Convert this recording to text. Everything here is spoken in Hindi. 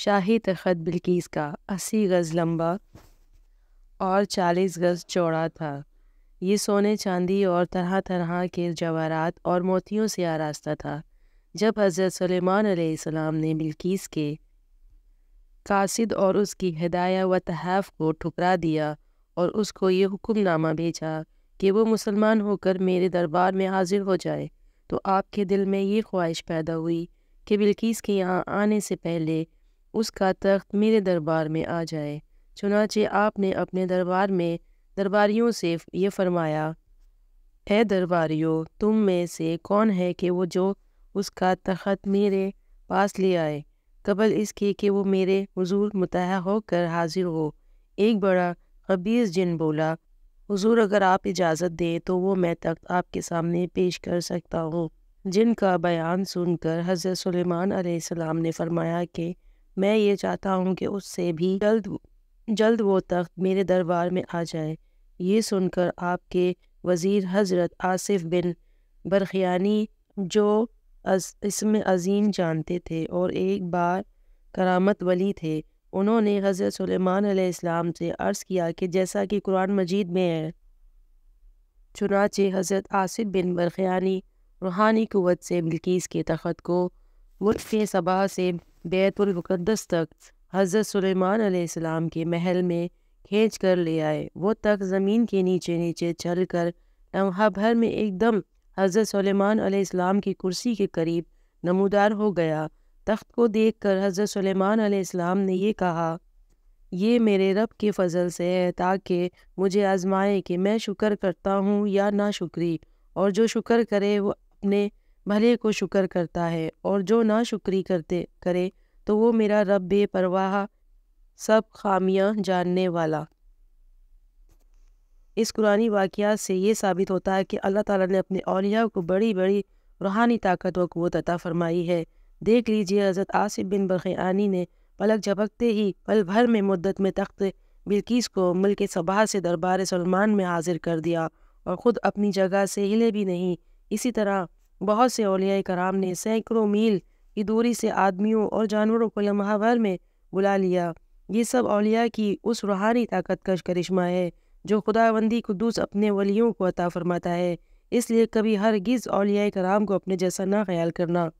शाही तखत बिल्कीस का अस्सी गज़ लंबा और चालीस गज़ चौड़ा था ये सोने चांदी और तरह तरह के जवारात और मोतियों से आरास्ता था जब हज़रत सलेमान सलेमान ने बिल्कीस के कासिद और उसकी हदाया व तहफ़ को ठुकरा दिया और उसको ये हुक्मनामा भेजा कि वो मुसलमान होकर मेरे दरबार में हाजिर हो जाए तो आपके दिल में ये ख्वाहिश पैदा हुई कि बिल्कीस के यहाँ आने से पहले उसका तख्त मेरे दरबार में आ जाए चुनाचे आपने अपने दरबार में दरबारियों से ये फरमाया है दरबारियों तुम में से कौन है कि वो जो उसका तख्त मेरे पास ले आए कबल इसके कि वो मेरे हजूर मुतह होकर हाजिर हो एक बड़ा खबीज़ जिन बोला हुजूर अगर आप इजाज़त दें तो वो मैं तख्त आपके सामने पेश कर सकता हूँ जिनका बयान सुनकर हज़रत सलेमान ने फरमाया कि मैं ये चाहता हूँ कि उससे भी जल्द जल्द वो तख्त मेरे दरबार में आ जाए ये सुनकर आपके वज़ीर हज़रत आसिफ बिन बरखियानी जो इसमें अजीम जानते थे और एक बार करामत वली थे उन्होंने हज़रत सलेमान से अर्ज़ किया कि जैसा कि कुरान मजीद में है चुनाचे हज़रत आसिफ बिन बरखियानी रूहानी क़वत से बिल्कीस के तख़त को वुल्फ के सबा से बैतुलमक़दस तक हज़रत सुलेमान सलाम के महल में खींच कर ले आए वो तख्त ज़मीन के नीचे नीचे चल कर लम्हा भर में एकदम हज़रत सुलेमान सलाम की कुर्सी के करीब नमोदार हो गया तख्त को देख कर हज़रत सुलेमान सलाम ने यह कहा ये मेरे रब के फ़जल से है ताकि मुझे आजमाए कि मैं शुक्र करता हूँ या ना शुक्री और जो शुक्र करे वो अपने भले को शुक्र करता है और जो ना शुक्री करते करे तो वो मेरा रब बेपरवाह सब खामियां जानने वाला इस कुरानी वाक़ से ये साबित होता है कि अल्लाह ताला ने अपने अलिया को बड़ी बड़ी रूहानी ताकत व क़वत अता फरमाई है देख लीजिए हज़रत आसिफ बिन बरख़ानी ने पलक झपकते ही पल भर में मुद्दत में तख्त बिल्किस को मुल्क सबाह से दरबार सलमान में हाजिर कर दिया और ख़ुद अपनी जगह से हिले भी नहीं इसी तरह बहुत से अलिया कराम ने सैकड़ों मील की दूरी से आदमियों और जानवरों को लम्हा में बुला लिया ये सब अलिया की उस रूहानी ताकत का करिश्मा है जो खुदाबंदी खुदूस अपने वलियों को अता फरमाता है इसलिए कभी हर गिज़ अलिया कराम को अपने जैसा ना ख्याल करना